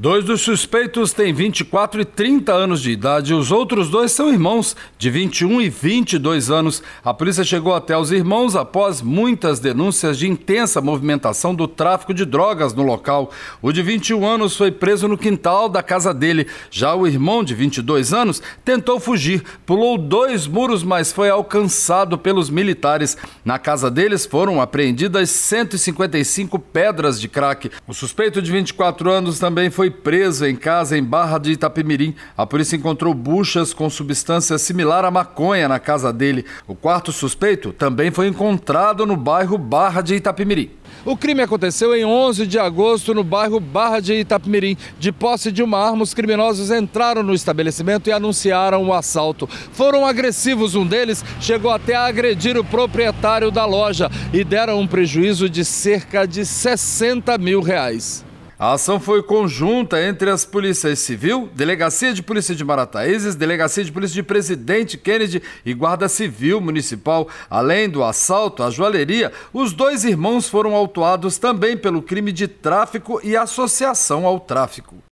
Dois dos suspeitos têm 24 e 30 anos de idade os outros dois são irmãos, de 21 e 22 anos. A polícia chegou até os irmãos após muitas denúncias de intensa movimentação do tráfico de drogas no local. O de 21 anos foi preso no quintal da casa dele. Já o irmão, de 22 anos, tentou fugir, pulou dois muros, mas foi alcançado pelos militares. Na casa deles foram apreendidas 155 pedras de crack. O suspeito de 24 anos também foi foi preso em casa em Barra de Itapemirim. A polícia encontrou buchas com substância similar à maconha na casa dele. O quarto suspeito também foi encontrado no bairro Barra de Itapemirim. O crime aconteceu em 11 de agosto no bairro Barra de Itapemirim. De posse de uma arma, os criminosos entraram no estabelecimento e anunciaram o assalto. Foram agressivos, um deles chegou até a agredir o proprietário da loja e deram um prejuízo de cerca de 60 mil reais. A ação foi conjunta entre as polícias civil, Delegacia de Polícia de Marataízes, Delegacia de Polícia de Presidente Kennedy e Guarda Civil Municipal. Além do assalto à joalheria, os dois irmãos foram autuados também pelo crime de tráfico e associação ao tráfico.